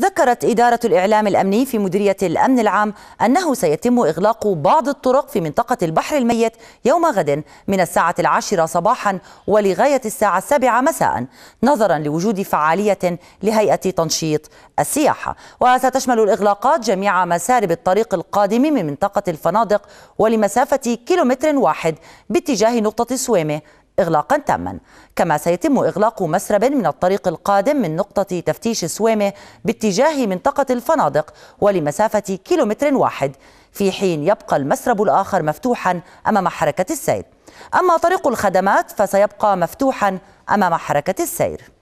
ذكرت إدارة الإعلام الأمني في مديرية الأمن العام أنه سيتم إغلاق بعض الطرق في منطقة البحر الميت يوم غد من الساعة العاشرة صباحا ولغاية الساعة السابعة مساء نظرا لوجود فعالية لهيئة تنشيط السياحة وستشمل الإغلاقات جميع مسارب الطريق القادم من منطقة الفنادق ولمسافة كيلومتر واحد باتجاه نقطة سويمة إغلاقا تاما كما سيتم إغلاق مسرب من الطريق القادم من نقطة تفتيش سويمة باتجاه منطقة الفنادق ولمسافة كيلومتر واحد في حين يبقى المسرب الآخر مفتوحا أمام حركة السير أما طريق الخدمات فسيبقى مفتوحا أمام حركة السير